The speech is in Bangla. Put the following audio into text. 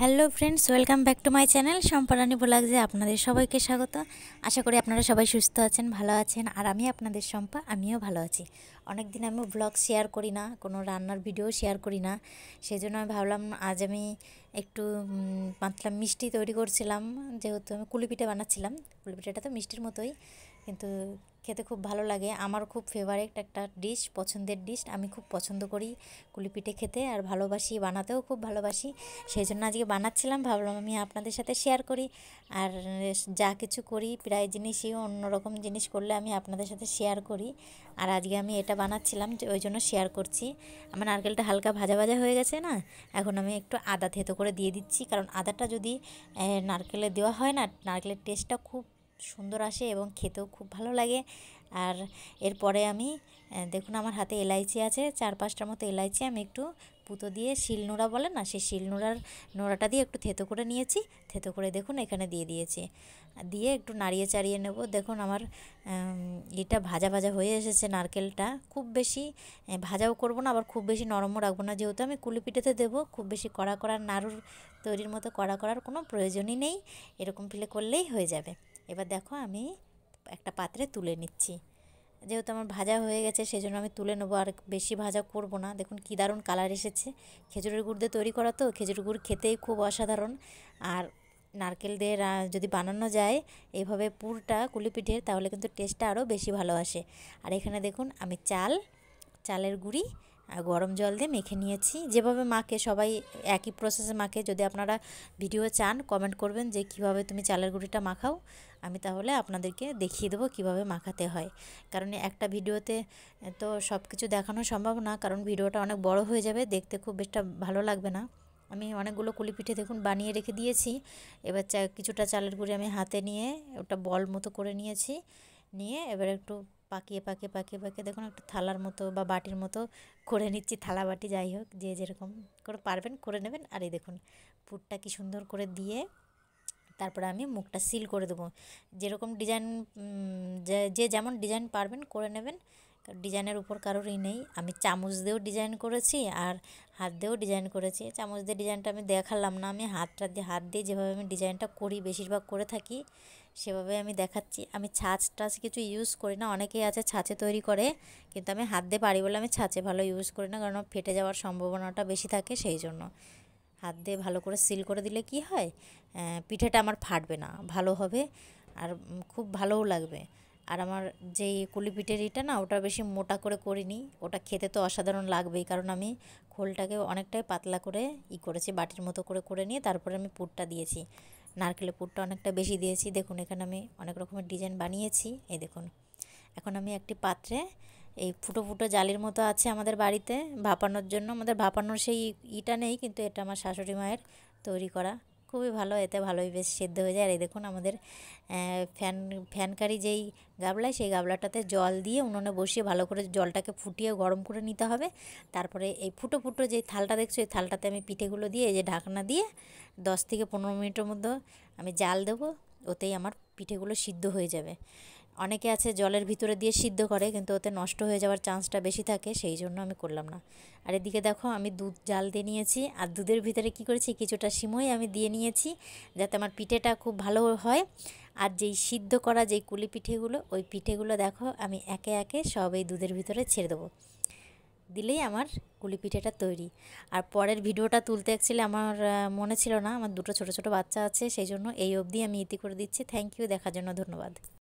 hello friends welcome back to my channel সম্পারানী যে আপনাদের সবাইকে স্বাগত আশা করি আপনারা সবাই সুস্থ আছেন ভালো আছেন আর আমি আপনাদের সম্পা আমিও ভালো আছি অনেক দিন আমি ব্লগ শেয়ার করি না কোনো রান্নার ভিডিও শেয়ার করি না সেই জন্য আমি ভাবলাম আজ আমি একটু পাতলা মিষ্টি তৈরি করছিলাম যেহেতু আমি কুলিপিঠা বানাচ্ছিলাম কুলিপিঠাটা তো মিষ্টির মতোই কিন্তু খেতে খুব ভালো লাগে আমার খুব ফেভারিট একটা ডিশ পছন্দের ডিশ আমি খুব পছন্দ করি কুলিপিঠে খেতে আর ভালোবাসি বানাতেও খুব ভালোবাসি সেই জন্য আজকে বানাচ্ছিলাম ভাবলাম আমি আপনাদের সাথে শেয়ার করি আর যা কিছু করি প্রায় জিনিসই অন্যরকম জিনিস করলে আমি আপনাদের সাথে শেয়ার করি আর আজকে আমি এটা বানাচ্ছিলাম ওই জন্য শেয়ার করছি আমার নারকেলটা হালকা ভাজা ভাজা হয়ে গেছে না এখন আমি একটু আদা থেতো করে দিয়ে দিচ্ছি কারণ আদাটা যদি নারকেলে দেওয়া হয় না নারকেলের টেস্টটা খুব সুন্দর আসে এবং খেতেও খুব ভালো লাগে আর এরপরে আমি দেখুন আমার হাতে এলাইচি আছে চার পাঁচটার মতো এলাইচি আমি একটু পুঁতো দিয়ে শিলনোড়া বলে না সেই শিলনোড়ার নোড়াটা দিয়ে একটু থেতো করে নিয়েছি থেতো করে দেখুন এখানে দিয়ে দিয়েছি দিয়ে একটু নাড়িয়ে চাড়িয়ে নেব দেখুন আমার এটা ভাজা ভাজা হয়ে এসেছে নারকেলটা খুব বেশি ভাজাও করব না আবার খুব বেশি নরমও রাখবো না যেহেতু আমি কুলি পিঠেতে দেবো খুব বেশি কড়া করার নাড়ুর তৈরির মতো কড়া করার কোনো প্রয়োজনই নেই এরকম ফিলে করলেই হয়ে যাবে এবার দেখো আমি একটা পাত্রে তুলে নিচ্ছি যেহেতু আমার ভাজা হয়ে গেছে সেই জন্য আমি তুলে নেবো আর বেশি ভাজা করব না দেখুন কী দারুণ কালার এসেছে খেজুরের গুড় দিয়ে তৈরি করা তো খেজুরের গুড় খেতেই খুব অসাধারণ আর নারকেল দিয়ে যদি বানানো যায় এইভাবে পুরটা কুলিপিঠের তাহলে কিন্তু টেস্টটা আরও বেশি ভালো আসে আর এখানে দেখুন আমি চাল চালের গুঁড়ি গরম জল দিয়ে মেখে নিয়েছি যেভাবে মাকে সবাই একই প্রসেসে মাকে যদি আপনারা ভিডিও চান কমেন্ট করবেন যে কিভাবে তুমি চালের গুঁড়িটা মাখাও আমি তাহলে আপনাদেরকে দেখিয়ে দেবো কিভাবে মাখাতে হয় কারণ একটা ভিডিওতে তো সব কিছু দেখানো সম্ভব না কারণ ভিডিওটা অনেক বড় হয়ে যাবে দেখতে খুব বেশটা ভালো লাগবে না আমি অনেকগুলো কুলিপিঠে দেখুন বানিয়ে রেখে দিয়েছি এবার চা কিছুটা চালের গুঁড়ি আমি হাতে নিয়ে ওটা বল মতো করে নিয়েছি নিয়ে এবার একটু পাকিয়ে পাকিয়ে পাকিয়ে পাকিয়ে দেখুন একটা থালার মতো বা বাটির মতো করে নিচ্ছি থালা বাটি যাই হোক যে যেরকম করে পারবেন করে নেবেন আর এই দেখুন পুরটা কি সুন্দর করে দিয়ে তারপরে আমি মুখটা সিল করে দেবো যেরকম ডিজাইন যে যেমন ডিজাইন পারবেন করে নেবেন ডিজাইনের উপর কারোরই নেই আমি চামচ দিয়েও ডিজাইন করেছি আর হাত দিয়েও ডিজাইন করেছি চামচ দিয়ে ডিজাইনটা আমি দেখালাম না আমি হাতটা দিয়ে হাত দিয়ে যেভাবে আমি ডিজাইনটা করি বেশিরভাগ করে থাকি সেভাবে আমি দেখাচ্ছি আমি ছাঁচ টাছ কিছু ইউজ করি না অনেকেই আছে ছাঁচে তৈরি করে কিন্তু আমি হাত দিয়ে পারি বলে আমি ছাঁচে ভালো ইউজ করি না কারণ ফেটে যাওয়ার সম্ভাবনাটা বেশি থাকে সেই জন্য হাত দিয়ে ভালো করে সিল করে দিলে কি হয় পিঠেটা আমার ফাটবে না ভালো হবে আর খুব ভালোও লাগবে আর আমার যে কুলিপিঠের ইটা না ওটা বেশি মোটা করে করিনি ওটা খেতে তো অসাধারণ লাগবেই কারণ আমি খোলটাকে অনেকটাই পাতলা করে ই করেছি বাটির মতো করে করে নিয়ে তারপরে আমি পুরটা দিয়েছি নারকেলের পুরটা অনেকটা বেশি দিয়েছি দেখুন এখানে আমি অনেক রকমের ডিজাইন বানিয়েছি এই দেখুন এখন আমি একটি পাত্রে এই ফুটো ফুটো জালির মতো আছে আমাদের বাড়িতে ভাপানোর জন্য আমাদের ভাপানোর সেই ইটা নেই কিন্তু এটা আমার শাশুড়ি মায়ের তৈরি করা খুবই ভালো এতে ভালোই বেশ সেদ্ধ হয়ে যায় আর এই দেখুন আমাদের ফ্যান ফ্যানকারি যেই গাবলা সেই গাবলাটাতে জল দিয়ে উনুনে বসিয়ে ভালো করে জলটাকে ফুটিয়ে গরম করে নিতে হবে তারপরে এই ফুটো ফুটো যে থালটা দেখছো এই থালটাতে আমি পিঠেগুলো দিয়ে এই যে ঢাকনা দিয়ে দশ থেকে পনেরো মিনিটের মধ্যে আমি জাল দেবো ওতেই আমার পিঠেগুলো সিদ্ধ হয়ে যাবে অনেকে আছে জলের ভিতরে দিয়ে সিদ্ধ করে কিন্তু ওতে নষ্ট হয়ে যাওয়ার চান্সটা বেশি থাকে সেই জন্য আমি করলাম না আর এদিকে দেখো আমি দুধ জাল দিয়ে নিয়েছি আর দুধের ভিতরে কি করেছি কিছুটা সিমই আমি দিয়ে নিয়েছি যাতে আমার পিঠেটা খুব ভালো হয় আর যেই সিদ্ধ করা যেই কুলি পিঠেগুলো ওই পিঠেগুলো দেখো আমি একে একে সব এই দুধের ভিতরে ছেড়ে দেবো দিলেই আমার কুলি পিঠেটা তৈরি আর পরের ভিডিওটা তুলতে অ্যাকচুয়ালি আমার মনে ছিল না আমার দুটো ছোট ছোট বাচ্চা আছে সেই জন্য এই অবধি আমি ইতি করে দিচ্ছি থ্যাংক ইউ দেখার জন্য ধন্যবাদ